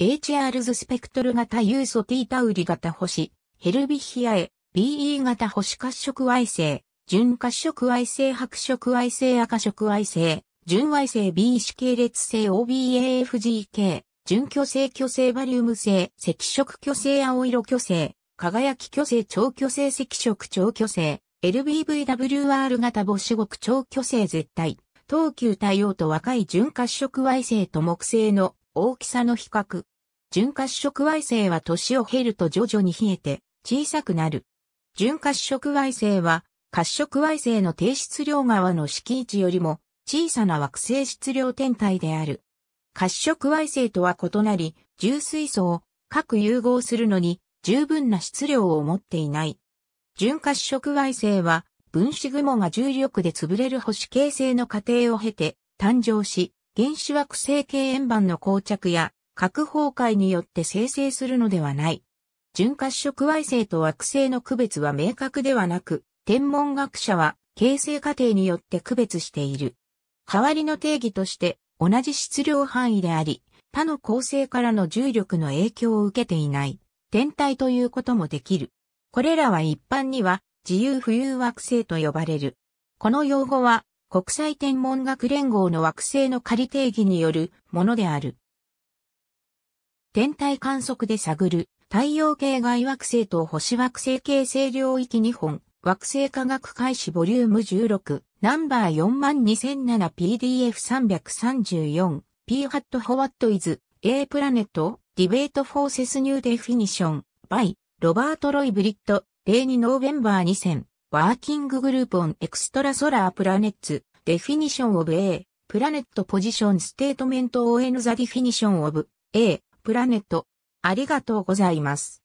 HR ズスペクトル型ユーティータウリ型星、ヘルビヒアエ、BE 型星褐色矮星、純褐色矮星白色矮星赤色矮星、純矮星 B 子系列星 OBAFGK、純巨星巨星バリウム星、赤色巨星青色巨星、輝き巨星超巨星赤色超巨星、LBVWR 型母子極超巨星絶対、東急太陽と若い純褐色矮星と木星の大きさの比較。潤褐色矮星は年を経ると徐々に冷えて小さくなる。潤褐色矮星は、褐色矮星の低質量側の敷地よりも小さな惑星質量天体である。褐色矮星とは異なり、重水素を各融合するのに十分な質量を持っていない。純褐色矮星は分子雲が重力で潰れる星形成の過程を経て誕生し、原子惑星系円盤の膠着や核崩壊によって生成するのではない。純褐色矮星と惑星の区別は明確ではなく、天文学者は形成過程によって区別している。代わりの定義として同じ質量範囲であり、他の構成からの重力の影響を受けていない天体ということもできる。これらは一般には自由浮遊惑星と呼ばれる。この用語は国際天文学連合の惑星の仮定義によるものである。天体観測で探る太陽系外惑星と星惑星形成領域2本惑星科学開始ボリューム16ナンバー 42007PDF334 P ハットホワットイズ A プラネットディベートフォーセスニューデフィニション by ロバート・ロイブリッド02ノーベンバー2000ワーキンググループオンエクストラソラープラネッツ、デフィニションオブ A、プラネットポジションステートメントオエンザディフィニションオブ A、プラネット。ありがとうございます。